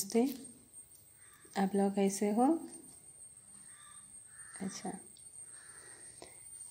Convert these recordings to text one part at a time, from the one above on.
नमस्ते आप लोग कैसे हो अच्छा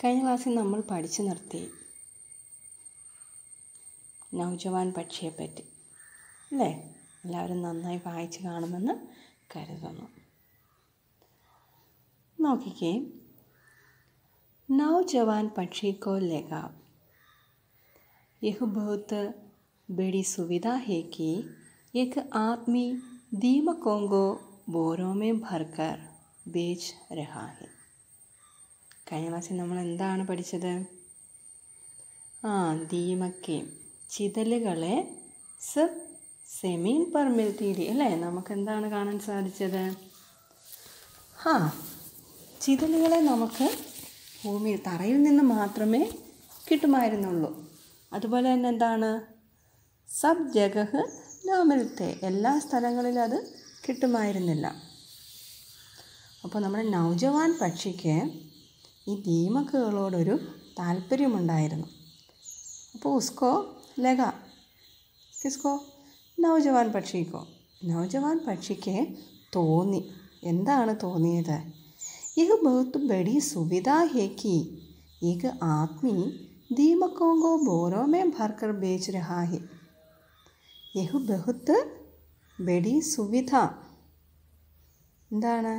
കഴിഞ്ഞ ക്ലാസ്സിൽ നമ്മൾ പഠിച്ചു നിർത്തി നവജവാൻ പക്ഷിയെപ്പറ്റി അല്ലേ എല്ലാവരും നന്നായി വായിച്ച് കാണുമെന്ന് കരുതുന്നു നോക്കിക്കേ नौजवान पक्षी को लेगा यह बहुत बड़ी सुविधा है कि एक आदमी ധീമ को बोरों में भरकर बेच रहा है കഴിഞ്ഞ മാസം നമ്മൾ എന്താണ് പഠിച്ചത് ആ ദീമക്കെ ചിതലുകളെ സ് സെമീൻ പെർമിൽ തീരി അല്ലേ നമുക്ക് എന്താണ് കാണാൻ സാധിച്ചത് ആ ചിതലുകളെ നമുക്ക് ഭൂമി തറയിൽ നിന്ന് മാത്രമേ കിട്ടുമായിരുന്നുള്ളൂ അതുപോലെ തന്നെ എന്താണ് സബ് ജഗഹ് നോവലത്തെ എല്ലാ സ്ഥലങ്ങളിലും അത് കിട്ടുമായിരുന്നില്ല അപ്പോൾ നമ്മുടെ നവജവാൻ പക്ഷിക്ക് ഈ ദീമക്കുകളോടൊരു താല്പര്യമുണ്ടായിരുന്നു അപ്പോൾ ഉസ്കോ ലഗ കിസ്കോ നവജവാൻ പക്ഷിക്കോ നവജവാൻ പക്ഷിക്ക് തോന്നി എന്താണ് തോന്നിയത് ഇത് ബഹുത്ത് ബഡി സുവിധ ഹേക്കി ഇത് ആത്മി ദീമക്കോങ്കോ ബോറോമേ ഭർക്കർ ബേച്ച് രഹാഹി യഹു ബഹുത്ത് ബെഡി സുവിധ എന്താണ്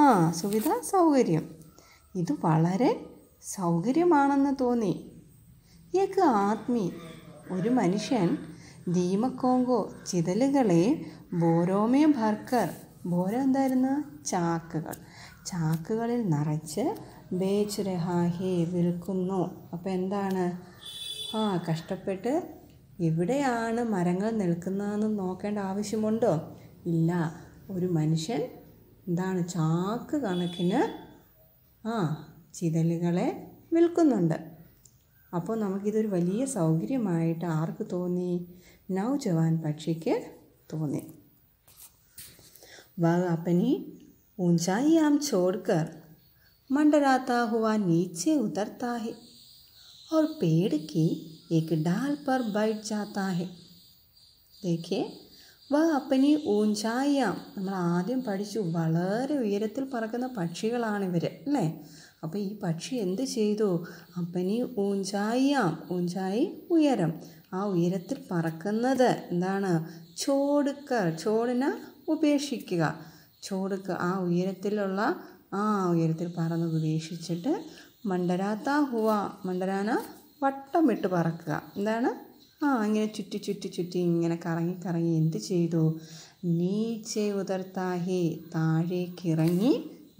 ആ സുവിധ സൗകര്യം ഇത് വളരെ സൗകര്യമാണെന്ന് തോന്നി യക്ക് ആത്മി ഒരു മനുഷ്യൻ ദീമക്കോങ്കോ ചിതലുകളെ ബോരോമേ ഭർക്കർ ബോരോ എന്തായിരുന്നു ചാക്കുകൾ ചാക്കുകളിൽ നിറച്ച് ബേച്ച് രഹാഹേ വിൽക്കുന്നു അപ്പോൾ എന്താണ് ആ കഷ്ടപ്പെട്ട് എവിടെയാണ് മരങ്ങൾ നിൽക്കുന്നതെന്ന് നോക്കേണ്ട ആവശ്യമുണ്ടോ ഇല്ല ഒരു മനുഷ്യൻ എന്താണ് ചാക്ക് കണക്കിന് ആ ചിതലുകളെ വിൽക്കുന്നുണ്ട് അപ്പോൾ നമുക്കിതൊരു വലിയ സൗകര്യമായിട്ട് ആർക്ക് തോന്നി നൗ ജവാൻ പക്ഷിക്ക് തോന്നി വഹ് അപ്പനി ऊंचाई आम छोड़कर मंडराता हुआ नीचे उतरता है और पेड़ की एक डाल पर बैठ जाता है देखिए വഹ് അപ്പനി ഊഞ്ചായാം നമ്മൾ ആദ്യം പഠിച്ചു വളരെ ഉയരത്തിൽ പറക്കുന്ന പക്ഷികളാണ് ഇവർ അല്ലേ അപ്പോൾ ഈ പക്ഷി എന്ത് ചെയ്തു അപ്പനി ഊഞ്ചായാം ഊഞ്ചായി ഉയരം ആ ഉയരത്തിൽ പറക്കുന്നത് എന്താണ് ചോടുക്ക ചോടിനെ ഉപേക്ഷിക്കുക ചോടുക്ക ആ ഉയരത്തിലുള്ള ആ ഉയരത്തിൽ പറന്ന് ഉപേക്ഷിച്ചിട്ട് മണ്ടരാത്ത ഹുവ മണ്ടരാന വട്ടമിട്ട് പറക്കുക എന്താണ് ആ ഇങ്ങനെ ചുറ്റി ചുറ്റി ചുറ്റി ഇങ്ങനെ കറങ്ങി കറങ്ങി എന്ത് ചെയ്തു നീച്ചെ ഉദർത്താഹി താഴേക്കിറങ്ങി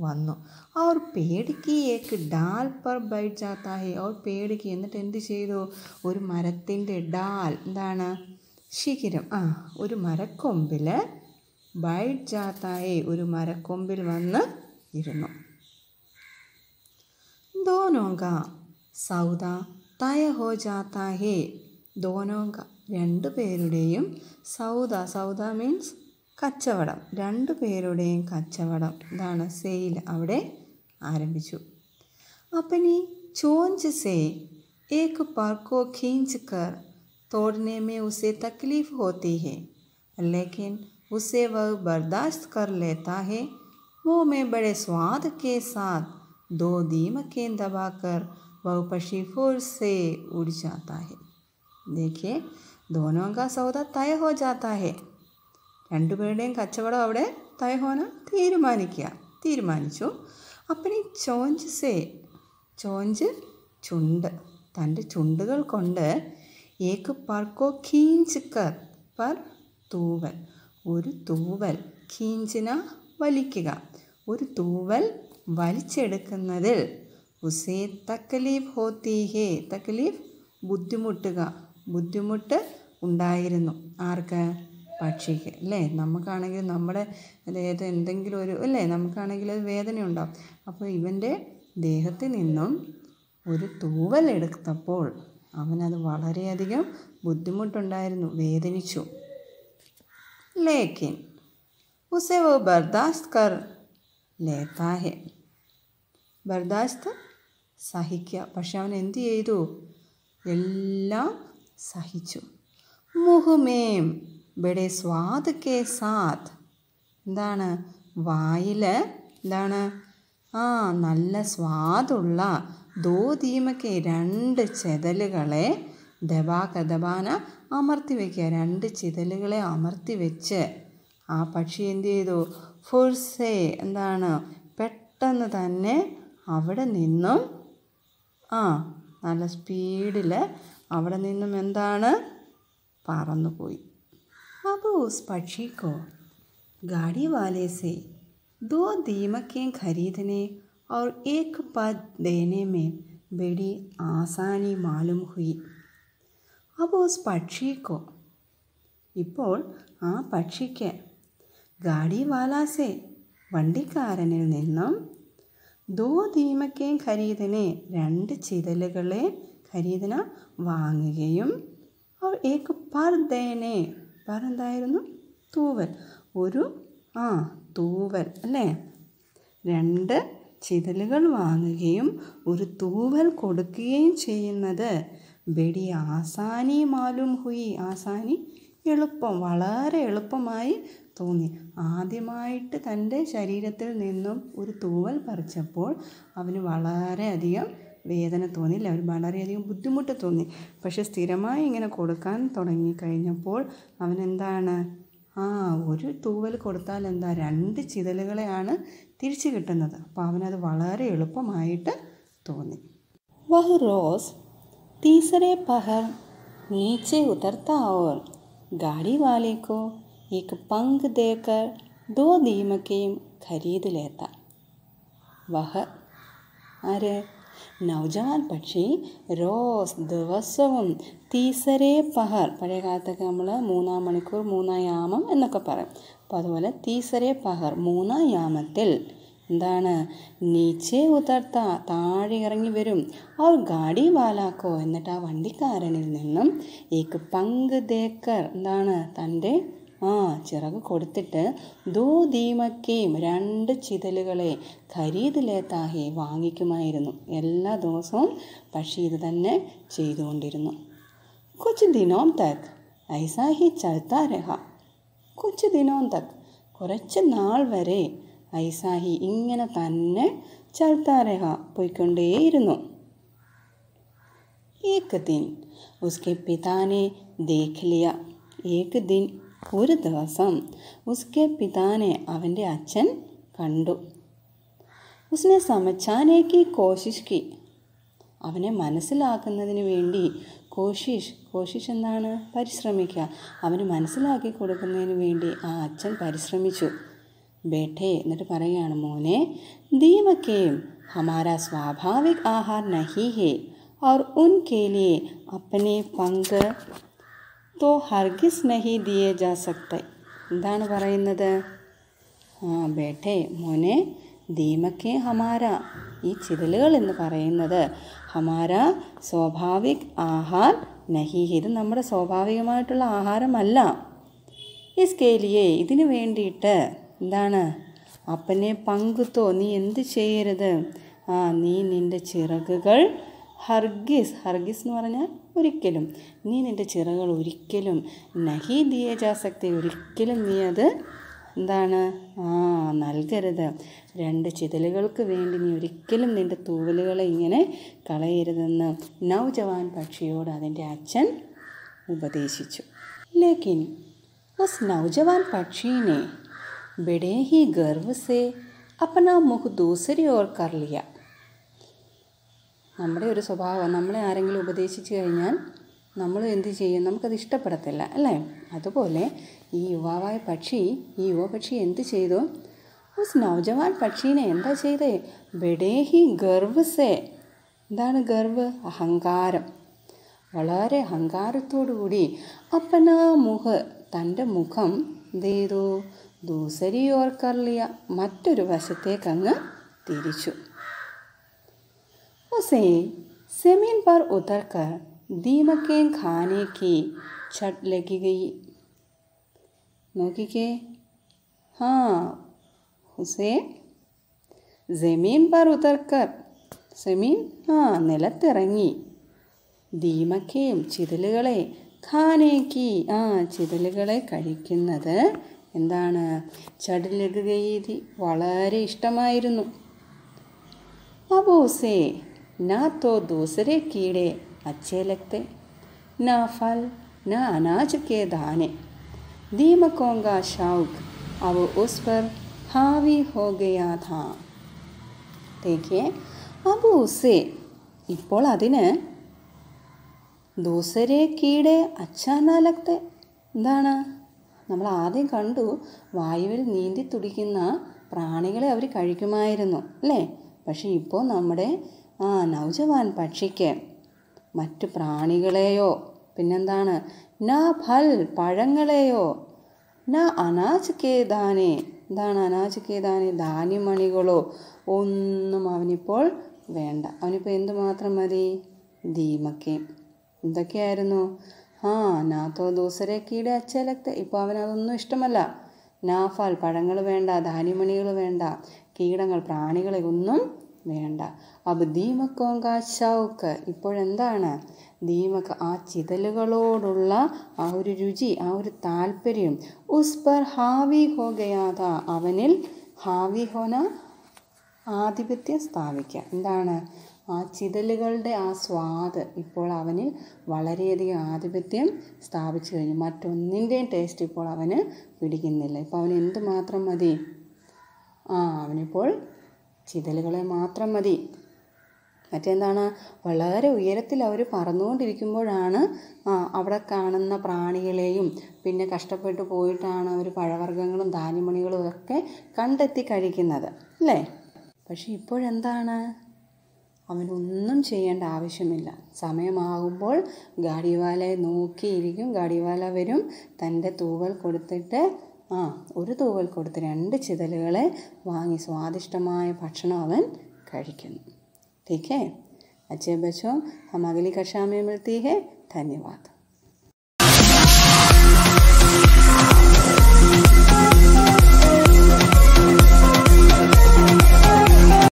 വന്നു അവർ പേടിക്കേക്ക് ഡാൽ പർ ബൈറ്റ് ജാത്താഹി അവർ പേടിക്ക് എന്നിട്ട് എന്ത് ചെയ്തു ഒരു മരത്തിൻ്റെ ഡാൽ എന്താണ് ശിഖിരം ആ ഒരു മരക്കൊമ്പിൽ ബൈറ്റ് ജാത്തായി ഒരു മരക്കൊമ്പിൽ വന്ന് ഇരുന്നു ദോനോങ്ക സൗദ തയ ഹോ ജാത്ത ഹേ ദോനോ രണ്ട് പേരുടെയും സൗദ സൗദ മീൻസ് കച്ചവടം രണ്ട് പേരുടെയും കച്ചവടം ഇതാണ് സെയിൽ അവിടെ ആരംഭിച്ചു അപ്പം ഈ ചോഞ്ച് സേ एक पर को खींच कर तोड़ने में उसे तकलीफ़ होती है लेकिन उसे वह बर्दाश्त कर लेता है मुँह में बड़े स्वाद के साथ दो दीमकें दबाकर वह पक्षी फिर से उड़ जाता है देखिए दोनों का सौदा तय हो जाता है രണ്ടുപേരുടെയും കച്ചവടം അവിടെ തയഹോന തീരുമാനിക്കുക തീരുമാനിച്ചു അപ്പം ഈ ചോഞ്ച് സേ ചോഞ്ച് ചുണ്ട് തൻ്റെ ചുണ്ടുകൾ കൊണ്ട് ഏക്ക് പർക്കോ ഖീഞ്ചിക്കർ പർ തൂവൽ ഒരു തൂവൽ ഖീഞ്ചിന വലിക്കുക ഒരു തൂവൽ വലിച്ചെടുക്കുന്നതിൽ ഉസെ തക്കലീഫ് ഹോത്തി ഹേ തക്കലീഫ് ബുദ്ധിമുട്ടുക ബുദ്ധിമുട്ട് ഉണ്ടായിരുന്നു ആർക്ക് പക്ഷിക്ക് അല്ലേ നമുക്കാണെങ്കിൽ നമ്മുടെ അതായത് എന്തെങ്കിലും ഒരു അല്ലേ നമുക്കാണെങ്കിൽ അത് വേദന ഉണ്ടാവും അപ്പോൾ ഇവൻ്റെ ദേഹത്തിൽ നിന്നും ഒരു തൂവൽ എടുത്തപ്പോൾ അവനത് വളരെയധികം ബുദ്ധിമുട്ടുണ്ടായിരുന്നു വേദനിച്ചു ലേക്കിൻ ഉസെ വോ ബർദാസ്കർ കർ ലേത്താഹെ ബർദാസ്ത് സഹിക്കുക പക്ഷെ അവൻ എന്ത് ചെയ്തു എല്ലാം സഹിച്ചു മുഹുമേം ഇവിടെ സ്വാദ് കെ സാത്ത് എന്താണ് വായിൽ എന്താണ് ആ നല്ല സ്വാദുള്ള ദോദീമയ്ക്ക് രണ്ട് ചെതലുകളെ ദബാ കഥബാന അമർത്തി വയ്ക്കുക രണ്ട് ചിതലുകളെ അമർത്തി വെച്ച് ആ പക്ഷി എന്ത് ചെയ്തു ഫുർസേ എന്താണ് പെട്ടെന്ന് തന്നെ അവിടെ നിന്നും ആ നല്ല സ്പീഡിൽ അവിടെ നിന്നും എന്താണ് പറന്നുപോയി അപ്പോൾ ഉസ് പക്ഷിക്കോ ഗാഡി വാലേസേ ദോ ദീമക്കേം ഖരീദനെ ഓർ ഏക്ക് पद देने में ആസാനി മാലും ഹുയി അപ്പോൾ പക്ഷിക്കോ ഇപ്പോൾ ആ പക്ഷിക്ക് ഗാഡി വാലാസേ വണ്ടിക്കാരനിൽ നിന്നും ദോ ധീമക്കേം ഖരീദനെ രണ്ട് ചിതലുകളെ ഖരീദന വാങ്ങുകയും അവർ ഏക്ക് പർദേനെ പറന്തായിരുന്നു തൂവൽ ഒരു ആ തൂവൽ അല്ലേ രണ്ട് ചിതലുകൾ വാങ്ങുകയും ഒരു തൂവൽ കൊടുക്കുകയും ചെയ്യുന്നത് ബെടി ആസാനി മാലും ഹുയി ആസാനി എളുപ്പം വളരെ എളുപ്പമായി തോന്നി ആദ്യമായിട്ട് തൻ്റെ ശരീരത്തിൽ നിന്നും ഒരു തൂവൽ പറിച്ചപ്പോൾ അവന് വളരെയധികം വേദന തോന്നിയില്ല അവർ വളരെയധികം ബുദ്ധിമുട്ട് തോന്നി പക്ഷെ സ്ഥിരമായി ഇങ്ങനെ കൊടുക്കാൻ തുടങ്ങിക്കഴിഞ്ഞപ്പോൾ അവനെന്താണ് ആ ഒരു തൂവൽ കൊടുത്താൽ എന്താ രണ്ട് ചിതലുകളെയാണ് തിരിച്ചു കിട്ടുന്നത് അപ്പോൾ അവനത് വളരെ എളുപ്പമായിട്ട് തോന്നി വഹ് റോസ് തീസരെ പഹർ നീച്ചെ ഉതർത്ത ഗാഡി വാലേക്കോ एक പങ്ക് देकर दो दीमकें खरीद लेता वह ആര് നവജവാൻ പക്ഷി റോസ് ദിവസവും തീസരേ പഹർ പഴയ കാലത്തൊക്കെ നമ്മൾ മൂന്നാം മണിക്കൂർ മൂന്നാം യാമം എന്നൊക്കെ പറയും അപ്പോൾ അതുപോലെ തീസരേ പഹർ മൂന്നാം യാമത്തിൽ എന്താണ് നീച്ചേ ഉതർത്ത താഴെ ഇറങ്ങി വരും അവർ ഗാഡി വാലാക്കോ എന്നിട്ട് ആ വണ്ടിക്കാരനിൽ നിന്നും ഏക്ക് പങ്ക് തേക്കർ എന്താണ് തൻ്റെ ആ ചിറക് കൊടുത്തിട്ട് ദോ ദീമക്കയും രണ്ട് ചിതലുകളെ ഖരീദിലേത്താഹി വാങ്ങിക്കുമായിരുന്നു എല്ലാ ദിവസവും പക്ഷി ഇത് തന്നെ ചെയ്തുകൊണ്ടിരുന്നു കൊച്ചു ദിനോം തക് ഐസാഹി ചൽത്താ രഹ കുറച്ച് ദിനോം തക് കുറച്ച് നാൾ വരെ ഐസാഹി ഇങ്ങനെ തന്നെ ചൽത്താരഹ പോയിക്കൊണ്ടേയിരുന്നു ഏക്ക് ദിൻ ഉസ്കെ പിതാനെ ദേഖലിയ ഏക്ക് ദിൻ ഒരു ദിവസം ഉസ്കെ പിതാനെ അവൻ്റെ അച്ഛൻ കണ്ടു ഉസ്നെ സമച്ചാനേക്ക് കോശിഷ് കി അവനെ മനസ്സിലാക്കുന്നതിന് വേണ്ടി കോശിഷ് കോശിഷ് എന്താണ് പരിശ്രമിക്കുക അവന് മനസ്സിലാക്കി കൊടുക്കുന്നതിന് വേണ്ടി ആ അച്ഛൻ പരിശ്രമിച്ചു ബേട്ടേ എന്നിട്ട് പറയുകയാണ് മോനെ ദീമക്കേയും ഹമാര സ്വാഭാവിക് ആഹാർ നഹി ഹേ और ഉൻ കേലിയെ അപ്പനെ പങ്ക് തോ ഹർഗിസ് നഹി ദിയെ ജാ സക്ത എന്താണ് പറയുന്നത് ആ ബേട്ടെ മോനെ ദീമക്കേ ഹമാര ഈ ചിതലുകൾ എന്ന് പറയുന്നത് ഹമാര സ്വാഭാവിക് ആഹാർ നഹി ഇത് നമ്മുടെ സ്വാഭാവികമായിട്ടുള്ള ആഹാരമല്ല ഈ സ്കേലിയെ ഇതിന് വേണ്ടിയിട്ട് എന്താണ് അപ്പനെ പങ്കുത്തോ നീ എന്ത് ചെയ്യരുത് ആ നീ നിൻ്റെ ചിറകുകൾ ഹർഗിസ് ഹർഗിസ് എന്ന് പറഞ്ഞാൽ ഒരിക്കലും നീ നിൻ്റെ ചിറകൾ ഒരിക്കലും നഹി ദിയജാസക്തി ഒരിക്കലും നീ അത് എന്താണ് ആ നൽകരുത് രണ്ട് ചിതലുകൾക്ക് വേണ്ടി നീ ഒരിക്കലും നിൻ്റെ തൂവലുകളെ ഇങ്ങനെ കളയരുതെന്ന് നവജവാൻ പക്ഷിയോട് അതിൻ്റെ അച്ഛൻ ഉപദേശിച്ചു ലേക്കിൻ ഉസ് നവജവാൻ പക്ഷീനെ ബിഡേ ഹി ഗർവ് സെ अपना मुख दूसरी ओर कर लिया നമ്മുടെ ഒരു സ്വഭാവം നമ്മളെ ആരെങ്കിലും ഉപദേശിച്ചു കഴിഞ്ഞാൽ നമ്മൾ എന്ത് ചെയ്യും നമുക്കത് ഇഷ്ടപ്പെടത്തില്ല അല്ലേ അതുപോലെ ഈ യുവാവായ പക്ഷി ഈ യുവപക്ഷി എന്ത് ചെയ്തു ഉസ് നവജവാൻ പക്ഷീനെ എന്താ ചെയ്തേ ബെഡേഹി ഗർവ് സേ എന്താണ് ഗർവ് അഹങ്കാരം വളരെ അഹങ്കാരത്തോടുകൂടി അപ്പനാ മുഖ തൻ്റെ മുഖം എന്ത് ദൂസരി ഓർക്കറിയ മറ്റൊരു വശത്തേക്കങ്ങ് തിരിച്ചു से ज़मीन पर उतरकर दीमकें खाने की छट लगी गई मौकी के हाँ उसे ജമീൻ പർ ഉതർക്കർ സെമീൻ ആ നിലത്തിറങ്ങി ദീമക്കയും ചിതലുകളെ ഖാനേക്ക് ആ ചിതലുകളെ കഴിക്കുന്നത് എന്താണ് ചടലകുകയീതി വളരെ ഇഷ്ടമായിരുന്നു അബൂസേ ना तो दूसरे कीड़े अच्छे लगते ना फल ना अनाज के दाने दीमकों का शौक अब उस पर हावी हो गया था देखिए अब उसे ഇപ്പോൾ അതിന് ദൂസരെ കീടെ അച്ചാനാലക്തെ എന്താണ് നമ്മൾ ആദ്യം കണ്ടു വായുവിൽ നീന്തി തുടിക്കുന്ന പ്രാണികളെ അവർ കഴിക്കുമായിരുന്നു അല്ലേ പക്ഷേ ഇപ്പോൾ നമ്മുടെ ആ നൗജവാൻ പക്ഷിക്ക് മറ്റു പ്രാണികളെയോ പിന്നെന്താണ് ന ഫൽ പഴങ്ങളെയോ ന അനാജ് കേദാനെ എന്താണ് അനാജ് കേദാനെ ധാന്യമണികളോ ഒന്നും അവനിപ്പോൾ വേണ്ട അവനിപ്പോൾ എന്തുമാത്രം മതി ധീമക്കെ എന്തൊക്കെയായിരുന്നു ആ നാത്തോ ദൂസരെ കീടെ അച്ചലക്ത ഇപ്പോൾ അവനതൊന്നും ഇഷ്ടമല്ല നാഫാൽ പഴങ്ങൾ വേണ്ട ധാന്യമണികൾ വേണ്ട കീടങ്ങൾ പ്രാണികളെ ഒന്നും വേണ്ട അപ്പോൾ ദീമക്കോം കാശാവുക്ക് ഇപ്പോഴെന്താണ് ദീമക്ക് ആ ചിതലുകളോടുള്ള ആ ഒരു രുചി ആ ഒരു താല്പര്യം ഉസ് പർ ഹാവി ഹോ അവനിൽ ഹാവി ഹോന ആധിപത്യം സ്ഥാപിക്കുക എന്താണ് ആ ചിതലുകളുടെ ആ സ്വാദ് ഇപ്പോൾ അവന് വളരെയധികം ആധിപത്യം സ്ഥാപിച്ചു കഴിഞ്ഞു മറ്റൊന്നിൻ്റെയും ടേസ്റ്റ് ഇപ്പോൾ അവന് പിടിക്കുന്നില്ല ഇപ്പോൾ അവന് എന്തുമാത്രം മാത്രം മതി ആ അവനിപ്പോൾ ചിതലുകളെ മാത്രം മതി മറ്റെന്താണ് വളരെ ഉയരത്തിൽ അവർ പറന്നുകൊണ്ടിരിക്കുമ്പോഴാണ് അവിടെ കാണുന്ന പ്രാണികളെയും പിന്നെ കഷ്ടപ്പെട്ട് പോയിട്ടാണ് അവർ പഴവർഗ്ഗങ്ങളും ധാന്യമണികളും ഒക്കെ കണ്ടെത്തി കഴിക്കുന്നത് അല്ലേ പക്ഷേ ഇപ്പോഴെന്താണ് അവനൊന്നും ചെയ്യേണ്ട ആവശ്യമില്ല സമയമാകുമ്പോൾ ഗാഡിവാലയെ നോക്കിയിരിക്കും ഗാഡിവാല വരും തൻ്റെ തൂവൽ കൊടുത്തിട്ട് ആ ഒരു തൂവൽ കൊടുത്ത് രണ്ട് ചിതലുകളെ വാങ്ങി സ്വാദിഷ്ടമായ ഭക്ഷണം അവൻ കഴിക്കുന്നു ठीक है अच्छे बच्चों हम अगली कक्षा में मिलती है धन्यवाद